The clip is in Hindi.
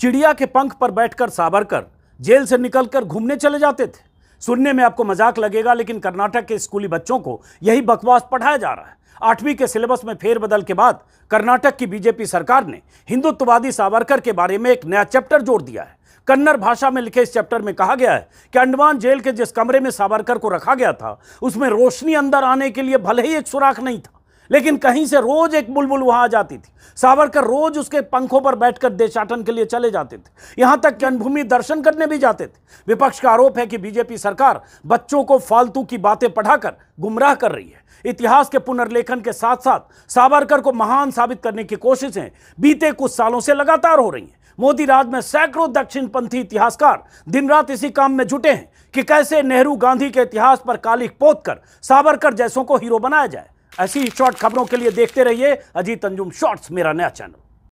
चिड़िया के पंख पर बैठकर सावरकर जेल से निकलकर घूमने चले जाते थे सुनने में आपको मजाक लगेगा लेकिन कर्नाटक के स्कूली बच्चों को यही बकवास पढ़ाया जा रहा है आठवीं के सिलेबस में फेरबदल के बाद कर्नाटक की बीजेपी सरकार ने हिंदुत्ववादी सावरकर के बारे में एक नया चैप्टर जोड़ दिया है कन्नड़ भाषा में लिखे इस चैप्टर में कहा गया है कि अंडमान जेल के जिस कमरे में सावरकर को रखा गया था उसमें रोशनी अंदर आने के लिए भले ही एक सुराख नहीं था लेकिन कहीं से रोज एक बुलबुल वहां आ जाती थी सावरकर रोज उसके पंखों पर बैठकर देशाटन के लिए चले जाते थे यहां तक जन्मभूमि दर्शन करने भी जाते थे विपक्ष का आरोप है कि बीजेपी सरकार बच्चों को फालतू की बातें पढ़ाकर गुमराह कर रही है इतिहास के पुनर्लेखन के साथ साथ सावरकर को महान साबित करने की कोशिशें बीते कुछ सालों से लगातार हो रही हैं मोदी राज में सैकड़ों दक्षिणपंथी इतिहासकार दिन रात इसी काम में जुटे हैं कि कैसे नेहरू गांधी के इतिहास पर कालिक पोत कर सावरकर जैसों को हीरो बनाया जाए ऐसी शॉर्ट खबरों के लिए देखते रहिए अजीत अंजुम शॉर्ट्स मेरा नया चैनल